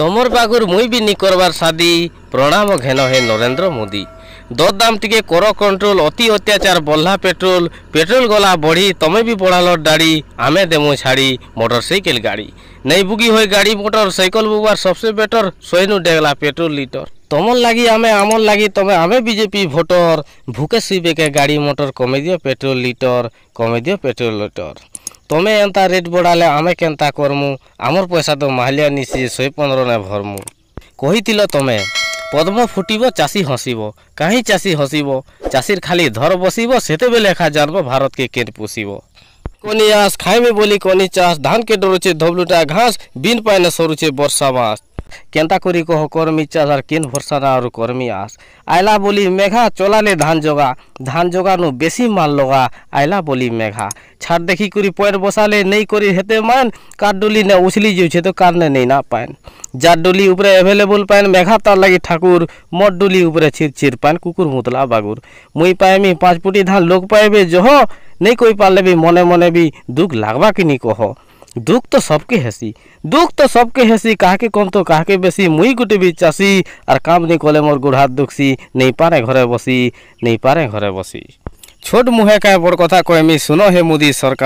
ତମର ପାଖରୁ ମୁଇଁ ବି ନି କରବାର ସାଦି ପ୍ରଣାମ ଘେନ ହେ ନରେନ୍ଦ୍ର ମୋଦି ଦରଦାମ ଟିକେ କର କଣ୍ଟ୍ରୋଲ ଅତି ଅତ୍ୟାଚାର ବଢ଼ଲା ପେଟ୍ରୋଲ ପେଟ୍ରୋଲ ଗଲା ବଢ଼ି ତମେ ବି ବଢ଼ାଲ ଡାଡ଼ି ଆମେ ଦେମୁ ଛାଡ଼ି ମୋଟର ସାଇକେଲ ଗାଡ଼ି ନେଇ ବୁଗି ହୋଇ ଗାଡ଼ି ମୋଟର ସାଇକେଲ ବୁବାର ସବସେ ବେଟର ଶହେନୁ ଡେଗଲା ପେଟ୍ରୋଲ ଲିଟର ତମର ଲାଗି ଆମେ ଆମର ଲାଗି ତମେ ଆମେ ବିଜେପି ଭୋଟର ଭୁକେ ସିବେକେ ଗାଡ଼ି ମୋଟର କମେଇ ଦିଅ ପେଟ୍ରୋଲ ଲିଟର କମେଇ ଦିଅ ପେଟ୍ରୋଲ ଲିଟର ତମେ ଏନ୍ତା ରେଟ୍ ବଢ଼ାଲେ ଆମେ କେନ୍ତା କର୍ମୁ ଆମର ପଇସା ତ ମାହାଲିଆ ନିସି ଶହେ ପନ୍ଦରନେ ଭରମୁ କହିଥିଲ ତମେ ପଦ୍ମ ଫୁଟିବ ଚାଷୀ ହସିବ କାହିଁ ଚାଷୀ ହସିବ ଚାଷୀର ଖାଲି ଧର ବସିବ ସେତେବେଳେ ଏକା ଜାଣିବ ଭାରତକେ କେନ୍ ପୋଷିବ কনি আস খাইবে বলি কনি চাষ ধান কে ডরুছে ধবলুটা ঘাস বিন পায়নে সরুছে বর্ষা বাস କେନ୍ତା କରି କହ କର୍ମି ଚାଷ ଆର୍ କେନ୍ ଭରସାରେ ଆରୁ କର୍ମି ଆସ ଆଇଲା ବୋଲି ମେଘା ଚଲାଲେ ଧାନ ଜଗା ଧାନ ଜଗାନୁ ବେଶୀ ମାଲ ଲଗା ଆଇଲା ବୋଲି ମେଘା ଛାଡ଼ ଦେଖିକରି ପଏଣ୍ଟ ବସାଲେ ନେଇକରି ହେତେ ମାନ୍ କାର୍ ଡୁଲି ନେ ଉଛଲି ଯାଉଛେ ତ କାର୍ନେ ନେଇ ନା ପାଏନ୍ যার ডুলি উপরে এভেলেবল পাইন মেঘা তার লাগি ঠাকুর মর ডুলি উপরে ছিরছির পাইন কুকুর মুতলা বাগুর মুই পাইমি পাঁচ ফুটি ধান লোক পাইবে জহ নেই কই পারলে বি মনে মনে বি দুঃখ লাগবা কি নি কহ দুঃখ তো সবকে হেসি দুঃখ তো সবকে হেসি কাহাকে কম তো কাহাকে বেশি মুই গোটে বি চাষি আর কাম নেই কলে মোর গোড় হাত দুখসি নেই পারে ঘরে বসি নেই পারে ঘরে বসি ছোট মুহে কায় বড় কথা কয়েমি শুনো হে মোদি সরকার